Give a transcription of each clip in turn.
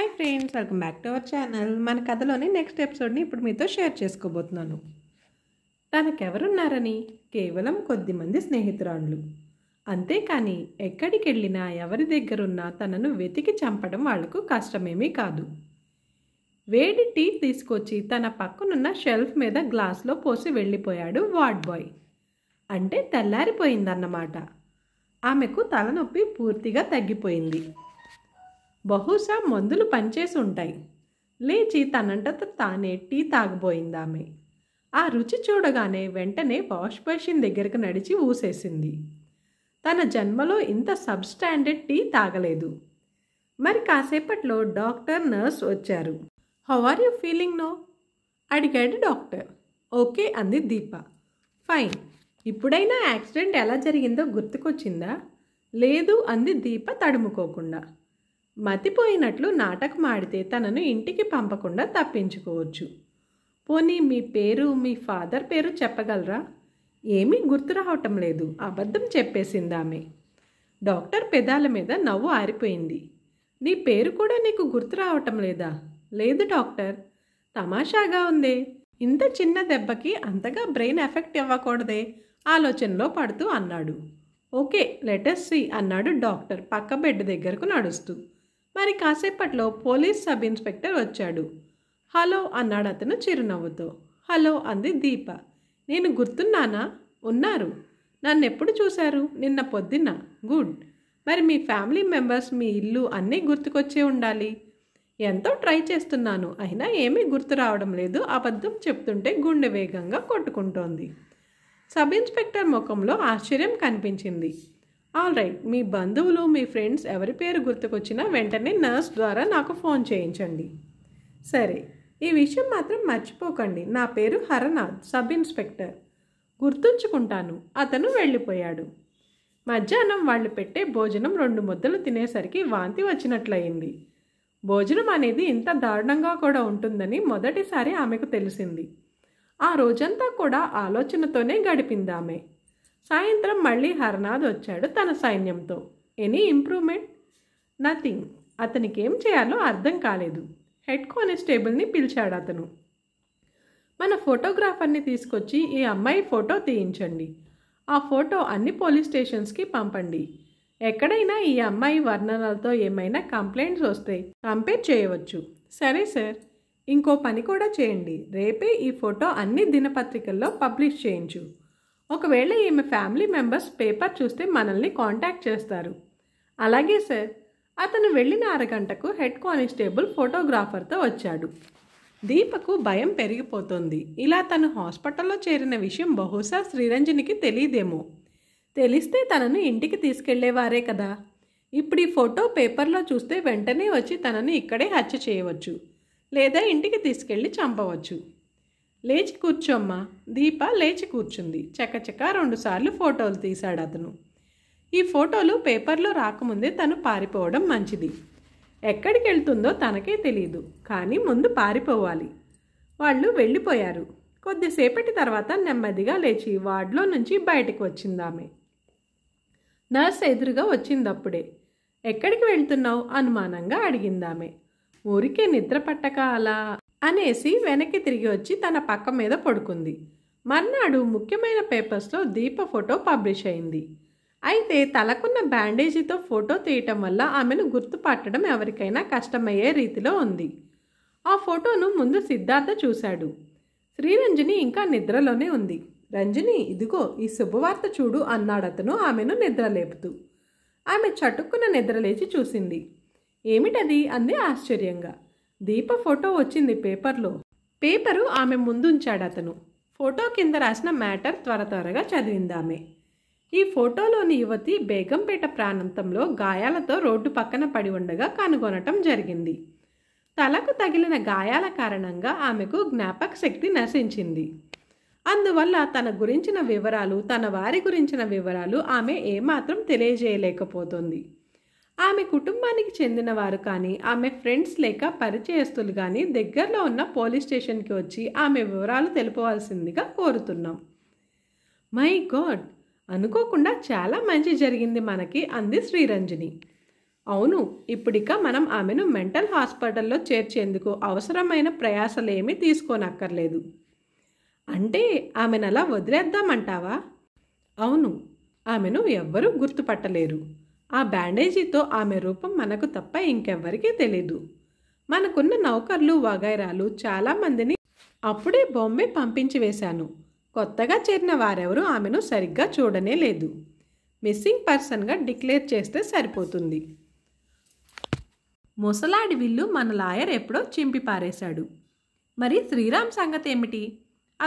hi friends welcome back to our channel మన కథలోని next ఎపిసోడ్ని ఇప్పుడు మీతో షేర్ చేసుకోబోతున్నాను తనకెవరున్నారని కేవలం కొద్దిమంది స్నేహితురాండ్లు అంతేకాని ఎక్కడికి వెళ్ళినా ఎవరి దగ్గరున్నా తనను వెతికి చంపడం వాళ్లకు కష్టమేమీ కాదు వేడి టీ తీసుకొచ్చి తన పక్కనున్న షెల్ఫ్ మీద గ్లాస్లో పోసి వెళ్ళిపోయాడు వార్డ్ బాయ్ అంటే తెల్లారిపోయిందన్నమాట ఆమెకు తలనొప్పి పూర్తిగా తగ్గిపోయింది బహుశా మందులు పనిచేసి ఉంటాయి లేచి తనంటత తానే టీ తాగబోయిందామె ఆ రుచి చూడగానే వెంటనే వాష్ మెషిన్ దగ్గరకు నడిచి ఊసేసింది తన జన్మలో ఇంత సబ్స్టాండర్డ్ టీ తాగలేదు మరి కాసేపట్లో డాక్టర్ నర్స్ వచ్చారు హౌ ఆర్ యూ ఫీలింగ్ నో అడిగాడు డాక్టర్ ఓకే అంది దీప ఫైన్ ఇప్పుడైనా యాక్సిడెంట్ ఎలా జరిగిందో గుర్తుకొచ్చిందా లేదు అంది దీప తడుముకోకుండా మతిపోయినట్లు నాటకం ఆడితే తనను ఇంటికి పంపకుండా తప్పించుకోవచ్చు పోనీ మీ పేరు మీ ఫాదర్ పేరు చెప్పగలరా ఏమీ గుర్తు రావటం లేదు అబద్ధం చెప్పేసింది ఆమె డాక్టర్ పెదాల మీద నవ్వు ఆరిపోయింది నీ పేరు కూడా నీకు గుర్తు రావటం లేదా లేదు డాక్టర్ తమాషాగా ఉందే ఇంత చిన్న దెబ్బకి అంతగా బ్రెయిన్ ఎఫెక్ట్ ఇవ్వకూడదే ఆలోచనలో పడుతూ అన్నాడు ఓకే లెటర్ సి అన్నాడు డాక్టర్ పక్క బెడ్ దగ్గరకు నడుస్తూ మరి కాసేపట్లో పోలీస్ సబ్ ఇన్స్పెక్టర్ వచ్చాడు హలో అన్నాడు అతను చిరునవ్వుతో హలో అంది దీప నేను గుర్తున్నానా ఉన్నారు నన్ను ఎప్పుడు చూశారు నిన్న పొద్దున్న గుడ్ మరి మీ ఫ్యామిలీ మెంబర్స్ మీ ఇల్లు అన్నీ గుర్తుకొచ్చే ఉండాలి ఎంతో ట్రై చేస్తున్నాను అయినా ఏమీ గుర్తు రావడం లేదు అబద్ధం చెప్తుంటే గుండె వేగంగా కొట్టుకుంటోంది సబ్ ఇన్స్పెక్టర్ ముఖంలో ఆశ్చర్యం కనిపించింది ఆల్ రైట్ మీ బంధువులు మీ ఫ్రెండ్స్ ఎవరి పేరు గుర్తుకొచ్చినా వెంటనే నర్స్ ద్వారా నాకు ఫోన్ చేయించండి సరే ఈ విషయం మాత్రం మర్చిపోకండి నా పేరు హరనాథ్ సబ్ ఇన్స్పెక్టర్ గుర్తుంచుకుంటాను అతను వెళ్ళిపోయాడు మధ్యాహ్నం వాళ్ళు పెట్టే భోజనం రెండు ముద్దలు తినేసరికి వాంతి వచ్చినట్లయింది భోజనం అనేది ఇంత దారుణంగా కూడా ఉంటుందని మొదటిసారి ఆమెకు తెలిసింది ఆ రోజంతా కూడా ఆలోచనతోనే ఆమె సాయంత్రం మళ్ళీ హర్నాథ్ వచ్చాడు తన సైన్యంతో ఎనీ ఇంప్రూవ్మెంట్ నథింగ్ అతనికి ఏం చేయాలో అర్థం కాలేదు హెడ్ కానిస్టేబుల్ని పిలిచాడు అతను మన ఫోటోగ్రాఫర్ని తీసుకొచ్చి ఈ అమ్మాయి ఫోటో తీయించండి ఆ ఫోటో అన్ని పోలీస్ స్టేషన్స్కి పంపండి ఎక్కడైనా ఈ అమ్మాయి వర్ణనలతో ఏమైనా కంప్లైంట్స్ వస్తే కంపేర్ చేయవచ్చు సరే సార్ ఇంకో పని కూడా చేయండి రేపే ఈ ఫోటో అన్ని దినపత్రికల్లో పబ్లిష్ చేయించు ఒకవేళ ఈమె ఫ్యామిలీ మెంబర్స్ పేపర్ చూస్తే మనల్ని కాంటాక్ట్ చేస్తారు అలాగే సార్ అతను వెళ్ళిన అరగంటకు హెడ్ కానిస్టేబుల్ ఫోటోగ్రాఫర్తో వచ్చాడు దీపకు భయం పెరిగిపోతుంది ఇలా తను హాస్పిటల్లో చేరిన విషయం బహుశా శ్రీరంజనికి తెలియదేమో తెలిస్తే తనను ఇంటికి తీసుకెళ్లేవారే కదా ఇప్పుడు ఈ ఫోటో పేపర్లో చూస్తే వెంటనే వచ్చి తనని ఇక్కడే హత్య చేయవచ్చు లేదా ఇంటికి తీసుకెళ్ళి చంపవచ్చు లేచి కూర్చోమ్మా దీప లేచి కూర్చుంది చకచక రెండుసార్లు ఫోటోలు తీశాడు అతను ఈ ఫోటోలు పేపర్లో రాకముందే తను పారిపోవడం మంచిది ఎక్కడికి వెళ్తుందో తనకే తెలియదు కానీ ముందు పారిపోవాలి వాళ్ళు వెళ్ళిపోయారు కొద్దిసేపటి తర్వాత నెమ్మదిగా లేచి వార్డులో నుంచి బయటకు వచ్చిందామె నర్స్ ఎదురుగా వచ్చిందప్పుడే ఎక్కడికి వెళ్తున్నావు అనుమానంగా అడిగిందామె ఊరికే నిద్ర పట్టక అలా అనేసి వెనక్కి తిరిగి వచ్చి తన పక్క మీద పడుకుంది మర్నాడు ముఖ్యమైన పేపర్స్లో దీప ఫోటో పబ్లిష్ అయింది అయితే తలకున్న బ్యాండేజీతో ఫోటో తీయటం వల్ల ఆమెను గుర్తుపట్టడం ఎవరికైనా కష్టమయ్యే రీతిలో ఉంది ఆ ఫోటోను ముందు సిద్ధార్థ చూశాడు శ్రీరంజని ఇంకా నిద్రలోనే ఉంది రంజని ఇదిగో ఈ శుభవార్త చూడు అన్నాడతను ఆమెను నిద్రలేపుతూ ఆమె చటుక్కున నిద్రలేచి చూసింది ఏమిటది అంది ఆశ్చర్యంగా దీప ఫోటో వచ్చింది పేపర్లో పేపరు ఆమె ముందుంచాడు అతను ఫోటో కింద రాసిన మ్యాటర్ త్వర త్వరగా చదివింది ఆమె ఈ ఫోటోలోని యువతి బేగంపేట ప్రాంతంలో గాయాలతో రోడ్డు పక్కన పడి ఉండగా కనుగొనటం జరిగింది తలకు తగిలిన గాయాల కారణంగా ఆమెకు జ్ఞాపక శక్తి నశించింది అందువల్ల తన గురించిన వివరాలు తన వారి గురించిన వివరాలు ఆమె ఏమాత్రం తెలియజేయలేకపోతుంది ఆమె కుటుంబానికి చెందినవారు కానీ ఆమె ఫ్రెండ్స్ లేక పరిచయస్తులు కానీ దగ్గరలో ఉన్న పోలీస్ స్టేషన్కి వచ్చి ఆమె వివరాలు తెలుపవలసిందిగా కోరుతున్నాం మై గాడ్ అనుకోకుండా చాలా మంచి జరిగింది మనకి అంది శ్రీరంజని అవును ఇప్పుడిక మనం ఆమెను మెంటల్ హాస్పిటల్లో చేర్చేందుకు అవసరమైన ప్రయాసలేమీ తీసుకోనక్కర్లేదు అంటే ఆమెను అలా వదిలేద్దామంటావా అవును ఆమెను ఎవ్వరూ గుర్తుపట్టలేరు ఆ బ్యాండేజీతో ఆమె రూపం మనకు తప్ప ఇంకెవ్వరికీ తెలీదు మనకున్న నౌకర్లు వగైరాలు చాలామందిని అప్పుడే బొంబే పంపించి వేశాను కొత్తగా చేరిన వారెవరూ ఆమెను సరిగ్గా చూడనే లేదు మిస్సింగ్ పర్సన్గా డిక్లేర్ చేస్తే సరిపోతుంది ముసలాడి విల్లు మన లాయర్ ఎప్పుడో చింపి పారేశాడు మరి శ్రీరామ్ సంగతి ఏమిటి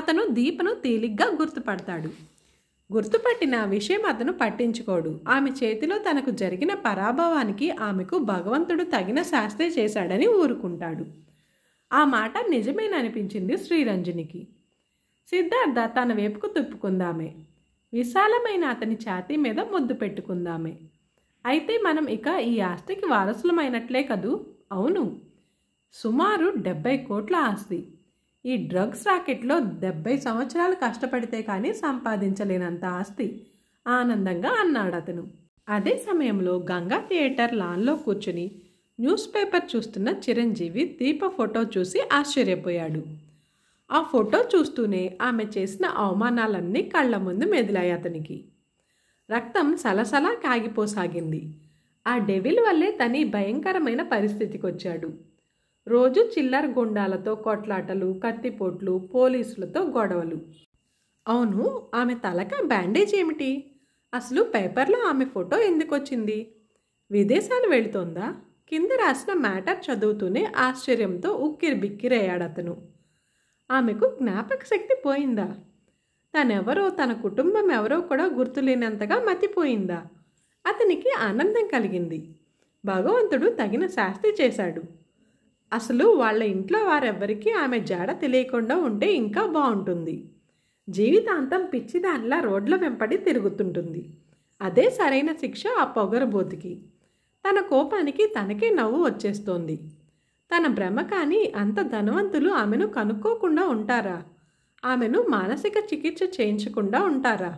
అతను దీపను తేలిగ్గా గుర్తుపడతాడు గుర్తుపట్టిన విషయం అతను పట్టించుకోడు ఆమె చేతిలో తనకు జరిగిన పరాభవానికి ఆమెకు భగవంతుడు తగిన శాస్త్రి చేశాడని ఊరుకుంటాడు ఆ మాట నిజమేననిపించింది శ్రీరంజనికి సిద్ధార్థ తన వైపుకు తుప్పుకుందామే విశాలమైన అతని ఛాతీ మీద ముద్దు పెట్టుకుందామే అయితే మనం ఇక ఈ ఆస్తికి వారసులమైనట్లే కదూ అవును సుమారు డెబ్బై కోట్ల ఆస్తి ఈ డ్రగ్స్ రాకెట్లో డెబ్బై సంవత్సరాలు కష్టపడితే కానీ సంపాదించలేనంత ఆస్తి ఆనందంగా అన్నాడు అతను అదే సమయంలో గంగా థియేటర్ లాన్లో కూర్చుని న్యూస్ పేపర్ చూస్తున్న చిరంజీవి దీప ఫోటో చూసి ఆశ్చర్యపోయాడు ఆ ఫోటో చూస్తూనే ఆమె చేసిన అవమానాలన్నీ కళ్ళ ముందు మెదిలాయి అతనికి రక్తం సలసలా కాగిపోసాగింది ఆ డెవిల్ వల్లే తని భయంకరమైన పరిస్థితికి వచ్చాడు రోజు చిల్లర గుండాలతో కొట్లాటలు కత్తిపోట్లు పోలీసులతో గొడవలు అవును ఆమె తలక బ్యాండేజ్ ఏమిటి అసలు పేపర్లో ఆమె ఫోటో ఎందుకు వచ్చింది విదేశాలు వెళుతోందా కింద రాసిన మ్యాటర్ చదువుతూనే ఆశ్చర్యంతో ఉక్కిరి బిక్కిరయ్యాడు అతను ఆమెకు జ్ఞాపక శక్తి పోయిందా తనెవరో తన కుటుంబం ఎవరో కూడా గుర్తులేనంతగా మతిపోయిందా అతనికి ఆనందం కలిగింది భగవంతుడు తగిన శాస్తి చేశాడు అసలు వాళ్ళ ఇంట్లో వారెవ్వరికీ ఆమె జాడ తెలియకుండా ఉంటే ఇంకా బాగుంటుంది జీవితాంతం పిచ్చిదానిలా రోడ్ల వెంపడి తిరుగుతుంటుంది అదే సరైన శిక్ష ఆ పొగరబోతికి తన కోపానికి తనకే నవ్వు వచ్చేస్తోంది తన భ్రమ కానీ అంత ధనవంతులు ఆమెను కనుక్కోకుండా ఉంటారా ఆమెను మానసిక చికిత్స చేయించకుండా ఉంటారా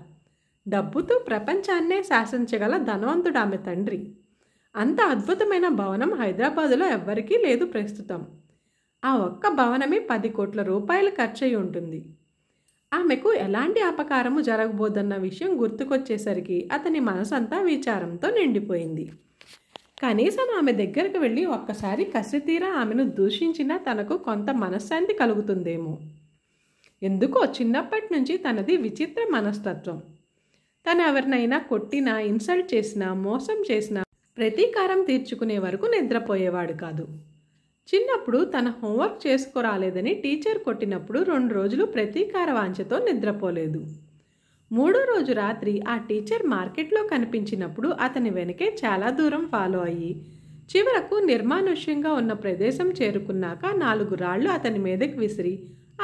డబ్బుతో ప్రపంచాన్నే శాసించగల ధనవంతుడు ఆమె తండ్రి అంత అద్భుతమైన భవనం హైదరాబాదులో ఎవ్వరికీ లేదు ప్రస్తుతం ఆ ఒక్క భవనమే పది కోట్ల రూపాయలు ఖర్చయి ఉంటుంది ఆమెకు ఎలాంటి అపకారము జరగబోదన్న విషయం గుర్తుకొచ్చేసరికి అతని మనసంతా విచారంతో నిండిపోయింది కనీసం ఆమె దగ్గరకు వెళ్ళి ఒక్కసారి కసితీరా ఆమెను దూషించినా తనకు కొంత మనశ్శాంతి కలుగుతుందేమో ఎందుకో చిన్నప్పటి నుంచి తనది విచిత్ర మనస్తత్వం తను ఎవరినైనా కొట్టినా ఇన్సల్ట్ చేసినా మోసం చేసినా ప్రతీకారం తీర్చుకునే వరకు నిద్రపోయేవాడు కాదు చిన్నప్పుడు తన హోంవర్క్ చేసుకురాలేదని టీచర్ కొట్టినప్పుడు రెండు రోజులు ప్రతీకార వాంఛతో నిద్రపోలేదు మూడో రోజు రాత్రి ఆ టీచర్ మార్కెట్లో కనిపించినప్పుడు అతని వెనకే చాలా దూరం ఫాలో అయ్యి చివరకు నిర్మానుష్యంగా ఉన్న ప్రదేశం చేరుకున్నాక నాలుగు రాళ్లు అతని మీదకి విసిరి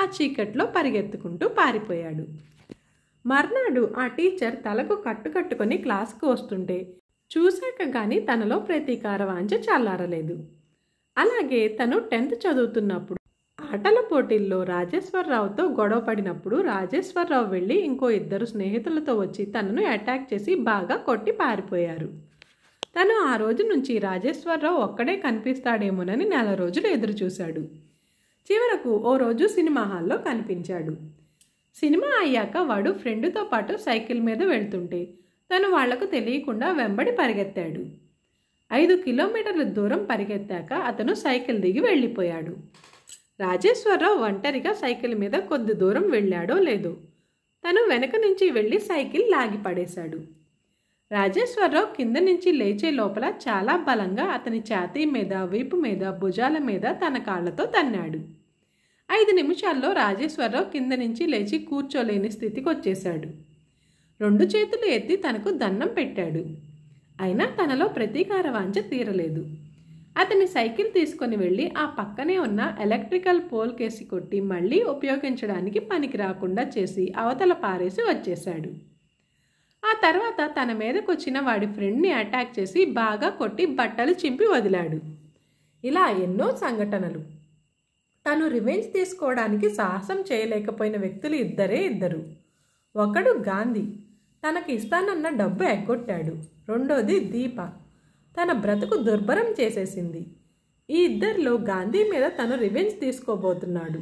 ఆ చీకట్లో పరిగెత్తుకుంటూ పారిపోయాడు మర్నాడు ఆ టీచర్ తలకు కట్టుకట్టుకొని క్లాస్కు వస్తుంటే చూశాక కానీ తనలో ప్రతీకార వాంచ చల్లారలేదు అలాగే తను టెన్త్ చదువుతున్నప్పుడు ఆటల పోటీల్లో రాజేశ్వరరావుతో గొడవ పడినప్పుడు రాజేశ్వరరావు వెళ్ళి ఇంకో ఇద్దరు స్నేహితులతో వచ్చి తనను అటాక్ చేసి బాగా కొట్టి పారిపోయారు తను ఆ రోజు నుంచి రాజేశ్వరరావు ఒక్కడే కనిపిస్తాడేమోనని నెల రోజులు ఎదురుచూశాడు చివరకు ఓ రోజు సినిమా హాల్లో కనిపించాడు సినిమా అయ్యాక వాడు ఫ్రెండ్తో పాటు సైకిల్ మీద వెళ్తుంటే తను వాళ్లకు తెలియకుండా వెంబడి పరిగెత్తాడు ఐదు కిలోమీటర్ల దూరం పరిగెత్తాక అతను సైకిల్ దిగి వెళ్ళిపోయాడు రాజేశ్వరరావు ఒంటరిగా సైకిల్ మీద కొద్ది దూరం వెళ్ళాడో లేదో తను వెనక నుంచి వెళ్ళి సైకిల్ లాగి పడేశాడు రాజేశ్వరరావు కింద నుంచి లేచే లోపల చాలా బలంగా అతని ఛాతీ మీద వీపు మీద భుజాల మీద తన కాళ్లతో తన్నాడు ఐదు నిమిషాల్లో రాజేశ్వరరావు కింద నుంచి లేచి కూర్చోలేని స్థితికి వచ్చేశాడు రెండు చేతులు ఎత్తి తనకు దన్నం పెట్టాడు అయినా తనలో ప్రతీకార వాంఛ తీరలేదు అతని సైకిల్ తీసుకొని వెళ్ళి ఆ పక్కనే ఉన్న ఎలక్ట్రికల్ పోల్ కేసి కొట్టి మళ్ళీ ఉపయోగించడానికి పనికి రాకుండా చేసి అవతల పారేసి వచ్చేశాడు ఆ తర్వాత తన మీదకొచ్చిన వాడి ఫ్రెండ్ని అటాక్ చేసి బాగా కొట్టి బట్టలు చింపి వదిలాడు ఇలా ఎన్నో సంఘటనలు తను రివెంజ్ తీసుకోవడానికి సాహసం చేయలేకపోయిన వ్యక్తులు ఇద్దరే ఇద్దరు ఒకడు గాంధీ తనకు ఇస్తానన్న డబ్బు ఎగ్గొట్టాడు రెండోది దీప తన బ్రతుకు దుర్భరం చేసేసింది ఈ ఇద్దరిలో గాంధీ మీద తను రివెంజ్ తీసుకోబోతున్నాడు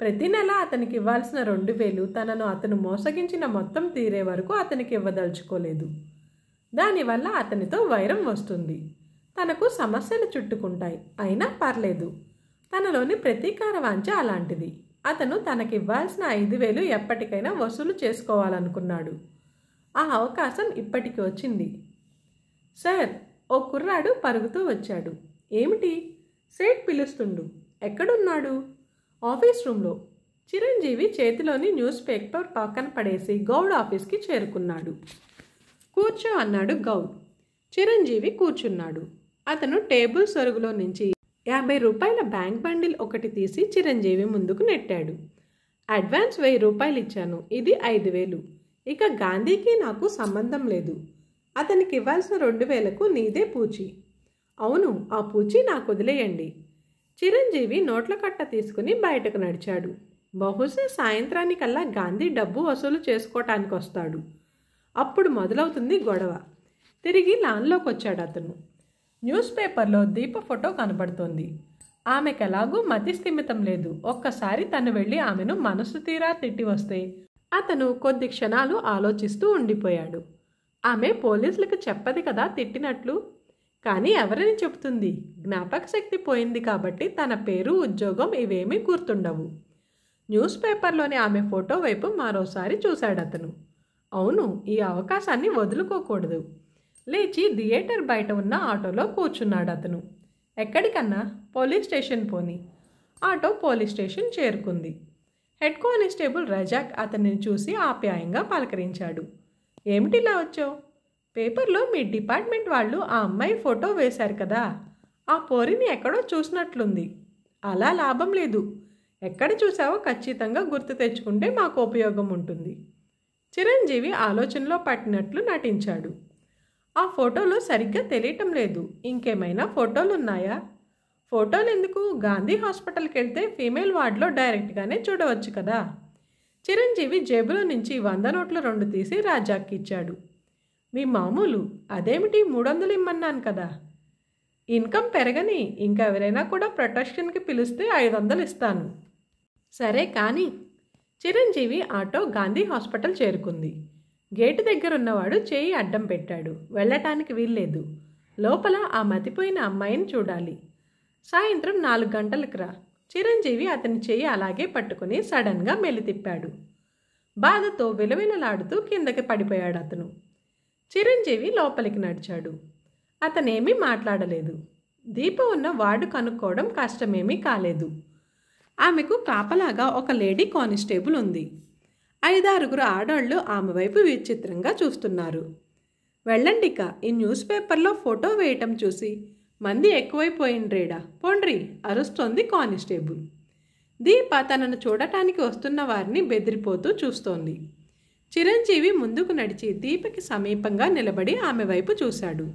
ప్రతి నెల అతనికి ఇవ్వాల్సిన రెండు వేలు తనను అతను మోసగించిన మొత్తం తీరే వరకు అతనికి ఇవ్వదలుచుకోలేదు దానివల్ల అతనితో వైరం వస్తుంది తనకు సమస్యలు చుట్టుకుంటాయి అయినా పర్లేదు తనలోని ప్రతీకార వాంచ అలాంటిది అతను తనకివ్వాల్సిన ఐదు వేలు ఎప్పటికైనా వసూలు చేసుకోవాలనుకున్నాడు ఆ అవకాశం ఇప్పటికి వచ్చింది సార్ ఓ కుర్రాడు పరుగుతూ వచ్చాడు ఏమిటి సేట్ పిలుస్తుండు ఎక్కడున్నాడు ఆఫీస్ రూమ్లో చిరంజీవి చేతిలోని న్యూస్ పేపర్ పక్కన పడేసి గౌడ్ ఆఫీస్కి చేరుకున్నాడు కూర్చో అన్నాడు గౌడ్ చిరంజీవి కూర్చున్నాడు అతను టేబుల్ సొరుగులో నుంచి యాభై రూపాయల బ్యాంక్ బండిల్ ఒకటి తీసి చిరంజీవి ముందుకు నెట్టాడు అడ్వాన్స్ వెయ్యి రూపాయలు ఇచ్చాను ఇది ఐదు వేలు ఇక గాంధీకి నాకు సంబంధం లేదు అతనికి ఇవ్వాల్సిన రెండు వేలకు నీదే పూచి అవును ఆ పూచి నాకు వదిలేయండి చిరంజీవి నోట్ల కట్ట తీసుకుని బయటకు నడిచాడు బహుశా సాయంత్రానికల్లా గాంధీ డబ్బు వసూలు చేసుకోవటానికి వస్తాడు అప్పుడు మొదలవుతుంది గొడవ తిరిగి లాన్లోకి వచ్చాడు అతను న్యూస్ పేపర్లో దీప ఫోటో కనబడుతోంది ఆమెకెలాగూ మతి స్థిమితం లేదు ఒక్కసారి తను వెళ్ళి ఆమెను మనసు తీరా తిట్టి వస్తే అతను కొద్ది క్షణాలు ఆలోచిస్తూ ఉండిపోయాడు ఆమె పోలీసులకు చెప్పదు కదా తిట్టినట్లు కానీ ఎవరిని చెబుతుంది జ్ఞాపక శక్తి పోయింది కాబట్టి తన పేరు ఉద్యోగం ఇవేమీ గుర్తుండవు న్యూస్ పేపర్లోని ఆమె ఫోటో వైపు మరోసారి చూశాడు అతను అవును ఈ అవకాశాన్ని వదులుకోకూడదు లేచి థియేటర్ బయట ఉన్న ఆటోలో కూర్చున్నాడు అతను ఎక్కడికన్నా పోలీస్ స్టేషన్ పోని ఆటో పోలీస్ స్టేషన్ చేరుకుంది హెడ్ కానిస్టేబుల్ రజాక్ అతనిని చూసి ఆప్యాయంగా పలకరించాడు ఏమిటిలా వచ్చావు పేపర్లో మీ డిపార్ట్మెంట్ వాళ్ళు ఆ అమ్మాయి ఫోటో వేశారు కదా ఆ పోరిని ఎక్కడో చూసినట్లుంది అలా లాభం లేదు ఎక్కడ చూసావో ఖచ్చితంగా గుర్తు తెచ్చుకుంటే మాకు ఉపయోగం ఉంటుంది చిరంజీవి ఆలోచనలో పట్టినట్లు నటించాడు ఆ ఫోటోలో సరిగ్గా తెలియటం లేదు ఇంకేమైనా ఫోటోలున్నాయా ఫోటోలు ఎందుకు గాంధీ హాస్పిటల్కి వెళ్తే ఫీమేల్ వార్డ్లో డైరెక్ట్గానే చూడవచ్చు కదా చిరంజీవి జేబులో నుంచి వంద నోట్లు రెండు తీసి రాజాకి ఇచ్చాడు మీ మామూలు అదేమిటి మూడు వందలు ఇమ్మన్నాను కదా ఇన్కమ్ పెరగని ఇంకా ఎవరైనా కూడా ప్రొటెక్షన్కి పిలిస్తే ఐదు వందలు ఇస్తాను సరే కానీ చిరంజీవి ఆటో గాంధీ హాస్పిటల్ చేరుకుంది గేటు దగ్గర ఉన్నవాడు చేయి అడ్డం పెట్టాడు వెళ్ళటానికి వీల్లేదు లోపల ఆ మతిపోయిన అమ్మాయిని చూడాలి సాయంత్రం నాలుగు గంటలకు రా చిరంజీవి అతని చెయ్యి అలాగే పట్టుకుని సడన్గా మెలితిప్పాడు బాధతో విలవిలలాడుతూ కిందకి పడిపోయాడు అతను చిరంజీవి లోపలికి నడిచాడు అతనేమీ మాట్లాడలేదు దీప ఉన్న వార్డు కనుక్కోవడం కష్టమేమీ కాలేదు ఆమెకు కాపలాగా ఒక లేడీ కానిస్టేబుల్ ఉంది ఐదారుగురు ఆడాళ్ళు ఆమె వైపు విచిత్రంగా చూస్తున్నారు వెళ్ళండిక ఈ న్యూస్ పేపర్లో ఫోటో వేయటం చూసి మంది ఎక్కువైపోయిండ్రేడా పొండ్రి అరుస్తోంది కానిస్టేబుల్ దీప తనను చూడటానికి వస్తున్న వారిని బెదిరిపోతూ చూస్తోంది చిరంజీవి ముందుకు నడిచి దీపకి సమీపంగా నిలబడి ఆమె వైపు చూశాడు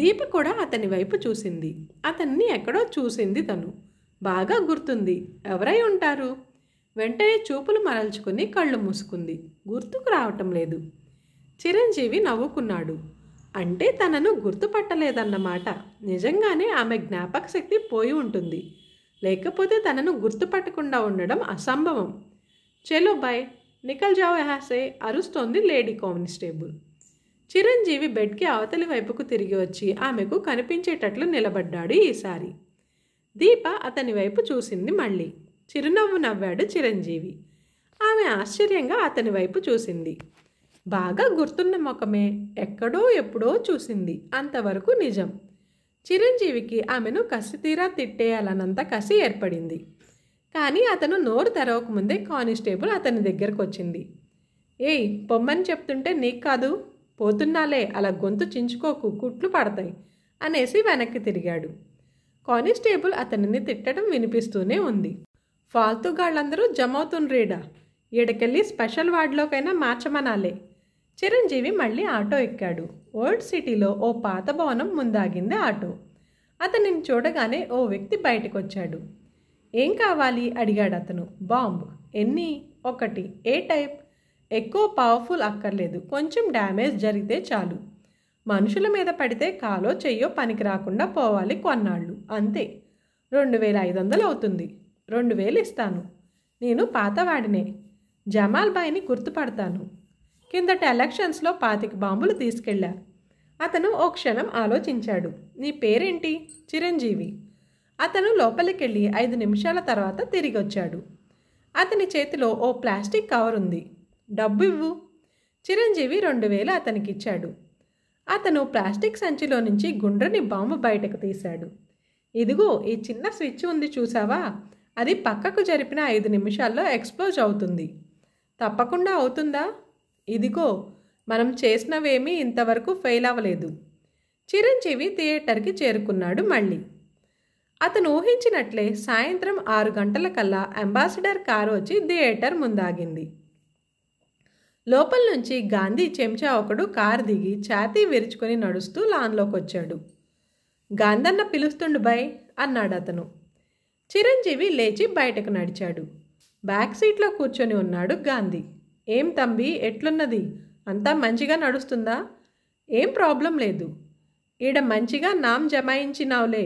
దీప కూడా అతని వైపు చూసింది అతన్ని ఎక్కడో చూసింది తను బాగా గుర్తుంది ఎవరై ఉంటారు వెంటనే చూపులు మరల్చుకుని కళ్ళు మూసుకుంది గుర్తుకు రావటం లేదు చిరంజీవి నవ్వుకున్నాడు అంటే తనను గుర్తుపట్టలేదన్నమాట నిజంగానే ఆమె జ్ఞాపక శక్తి పోయి ఉంటుంది లేకపోతే తనను గుర్తుపట్టకుండా ఉండడం అసంభవం చెలో బాయ్ నికల్ జావ్ హాసే అరుస్తోంది లేడీ కానిస్టేబుల్ చిరంజీవి బెడ్కి అవతలి వైపుకు తిరిగి వచ్చి ఆమెకు కనిపించేటట్లు నిలబడ్డాడు ఈసారి దీప అతని వైపు చూసింది మళ్ళీ చిరునవ్వు నవ్వాడు చిరంజీవి ఆమె ఆశ్చర్యంగా అతని వైపు చూసింది బాగా గుర్తున్న ముఖమే ఎక్కడో ఎప్పుడో చూసింది అంతవరకు నిజం చిరంజీవికి ఆమెను కసి తీరా తిట్టేయాలన్నంత కసి ఏర్పడింది కానీ అతను నోరు తెరవకముందే కానిస్టేబుల్ అతని దగ్గరకు వచ్చింది ఏయ్ పొమ్మని చెప్తుంటే నీకు కాదు పోతున్నాలే అలా గొంతు చించుకోకు కుట్లు పడతాయి అనేసి వెనక్కి తిరిగాడు కానిస్టేబుల్ అతనిని తిట్టడం వినిపిస్తూనే ఉంది ఫాల్తుగాళ్ళందరూ జమవుతుండ్రీడా ఈడకెళ్ళి స్పెషల్ వార్డులోకైనా మార్చమనాలే చిరంజీవి మళ్ళీ ఆటో ఎక్కాడు ఓల్డ్ సిటీలో ఓ పాత భవనం ముందాగింది ఆటో అతనిని చూడగానే ఓ వ్యక్తి బయటకొచ్చాడు ఏం కావాలి అడిగాడు అతను బాంబ్ ఎన్ని ఒకటి ఏ టైప్ ఎక్కువ పవర్ఫుల్ అక్కర్లేదు కొంచెం డ్యామేజ్ జరిగితే చాలు మనుషుల మీద పడితే కాలో చెయ్యో పనికి రాకుండా పోవాలి కొన్నాళ్ళు అంతే రెండు వేల ఐదు వందలు అవుతుంది రెండు వేలు ఇస్తాను నేను పాతవాడినే జమాల్ గుర్తుపడతాను కిందట ఎలక్షన్స్లో పాతిక బాంబులు తీసుకెళ్లా అతను ఓ క్షణం ఆలోచించాడు నీ పేరేంటి చిరంజీవి అతను లోపలికెళ్ళి ఐదు నిమిషాల తర్వాత తిరిగి వచ్చాడు అతని చేతిలో ఓ ప్లాస్టిక్ కవర్ ఉంది డబ్బు ఇవ్వు చిరంజీవి రెండు వేలు అతనికిచ్చాడు అతను ప్లాస్టిక్ సంచిలో నుంచి గుండ్రని బాంబు బయటకు తీశాడు ఇదిగో ఈ చిన్న స్విచ్ ఉంది చూసావా అది పక్కకు జరిపిన ఐదు నిమిషాల్లో ఎక్స్ప్లోజ్ అవుతుంది తప్పకుండా అవుతుందా ఇదిగో మనం చేసినవేమీ ఇంతవరకు ఫెయిల్ అవ్వలేదు చిరంజీవి థియేటర్కి చేరుకున్నాడు మళ్ళీ అతను ఊహించినట్లే సాయంత్రం ఆరు గంటల కల్లా అంబాసిడర్ కారు వచ్చి థియేటర్ ముందాగింది లోపల నుంచి గాంధీ చెంచా ఒకడు కారు దిగి ఛాతీ విరుచుకొని నడుస్తూ లాన్లోకి వచ్చాడు గాంధన్న పిలుస్తుండు బై అన్నాడు అతను చిరంజీవి లేచి బయటకు నడిచాడు బ్యాక్ సీట్లో కూర్చొని ఉన్నాడు గాంధీ ఏం తంబి ఎట్లున్నది అంతా మంచిగా నడుస్తుందా ఏం ప్రాబ్లం లేదు ఈడ మంచిగా నామ్ జమాయించినావులే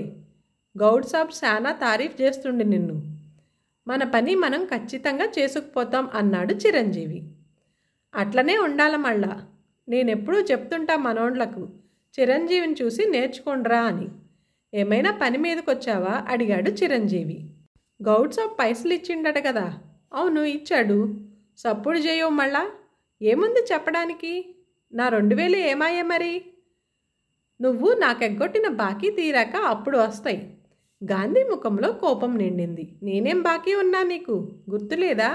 గౌడ్ సాబ్ శానా తారీఫ్ చేస్తుండే నిన్ను మన పని మనం ఖచ్చితంగా చేసుకుపోతాం అన్నాడు చిరంజీవి అట్లనే ఉండాల మళ్ళా నేనెప్పుడూ చెప్తుంటా మనోండ్లకు చిరంజీవిని చూసి నేర్చుకోండ్రా అని ఏమైనా పని మీదకొచ్చావా అడిగాడు చిరంజీవి గౌడ్ సాబ్ పైసలు ఇచ్చిండట కదా అవును ఇచ్చాడు సప్పుడు చేయవు మళ్ళా ఏముంది చెప్పడానికి నా రెండు వేలు ఏమాయే మరి నువ్వు నాకెగ్గొట్టిన బాకీ తీరాక అప్పుడు వస్తాయి గాంధీ ముఖంలో కోపం నిండింది నేనేం బాకీ ఉన్నా నీకు గుర్తులేదా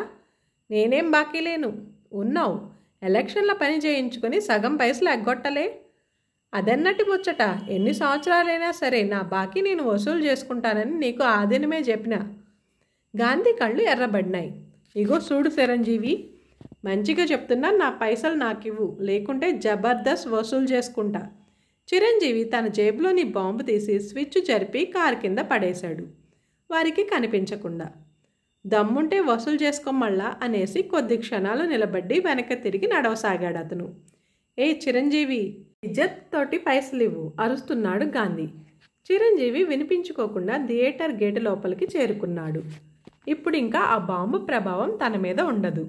నేనేం బాకీ లేను ఉన్నావు ఎలక్షన్ల పని చేయించుకొని సగం పైసలు ఎగ్గొట్టలే అదన్నటి ముచ్చట ఎన్ని సంవత్సరాలైనా సరే నా బాకీ నేను వసూలు చేసుకుంటానని నీకు దినమే చెప్పిన గాంధీ కళ్ళు ఎర్రబడినాయి ఇగో చూడు చిరంజీవి మంచిగా చెప్తున్నా నా పైసలు నాకు ఇవ్వు లేకుంటే జబర్దస్త్ వసూలు చేసుకుంటా చిరంజీవి తన జేబులోని బాంబు తీసి స్విచ్ జరిపి కారు కింద పడేశాడు వారికి కనిపించకుండా దమ్ముంటే వసూలు చేసుకోమళ్ళా అనేసి కొద్ది క్షణాలు నిలబడి వెనక తిరిగి నడవసాగాడు అతను ఏ చిరంజీవి ఇజ్జత్ తోటి పైసలు ఇవ్వు అరుస్తున్నాడు గాంధీ చిరంజీవి వినిపించుకోకుండా థియేటర్ గేటు లోపలికి చేరుకున్నాడు ఇప్పుడు ఇంకా ఆ బాంబు ప్రభావం తన మీద ఉండదు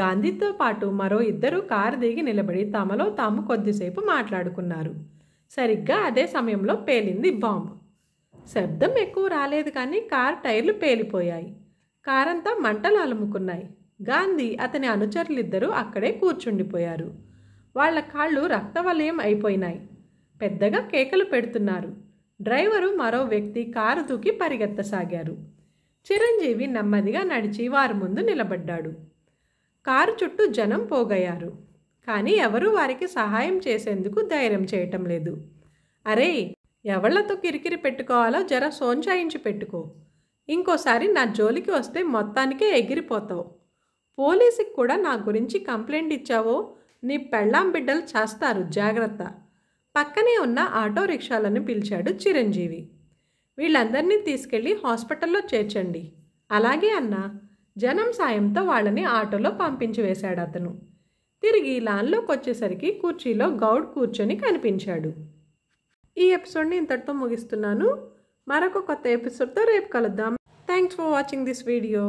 గాంధీతో పాటు మరో ఇద్దరు కారు దిగి నిలబడి తమలో తాము కొద్దిసేపు మాట్లాడుకున్నారు సరిగ్గా అదే సమయంలో పేలింది బాంబు శబ్దం ఎక్కువ రాలేదు కానీ కారు టైర్లు పేలిపోయాయి కారంతా మంటలు అలుముకున్నాయి గాంధీ అతని అనుచరులిద్దరూ అక్కడే కూర్చుండిపోయారు వాళ్ల కాళ్ళు రక్తవలయం అయిపోయినాయి పెద్దగా కేకలు పెడుతున్నారు డ్రైవరు మరో వ్యక్తి కారు దూకి పరిగెత్తసాగారు చిరంజీవి నెమ్మదిగా నడిచి వారి ముందు నిలబడ్డాడు కారు చుట్టూ జనం పోగయ్యారు కానీ ఎవరూ వారికి సహాయం చేసేందుకు ధైర్యం చేయటం లేదు అరే ఎవళ్లతో కిరికిరి పెట్టుకోవాలో జర సోంచాయించి పెట్టుకో ఇంకోసారి నా జోలికి వస్తే మొత్తానికే ఎగిరిపోతావు పోలీసుకి కూడా నా గురించి కంప్లైంట్ ఇచ్చావో నీ పెళ్ళాం బిడ్డలు చేస్తారు జాగ్రత్త పక్కనే ఉన్న ఆటో రిక్షాలను పిలిచాడు చిరంజీవి వీళ్ళందరినీ తీసుకెళ్ళి హాస్పిటల్లో చేర్చండి అలాగే అన్న జనం సాయంతో వాళ్ళని ఆటోలో పంపించి వేశాడు అతను తిరిగి లాన్లోకి వచ్చేసరికి కుర్చీలో గౌడ్ కూర్చొని కనిపించాడు ఈ ఎపిసోడ్ని ఇంతటితో ముగిస్తున్నాను మరొక కొత్త ఎపిసోడ్తో రేపు కలుద్దాం thanks for watching this video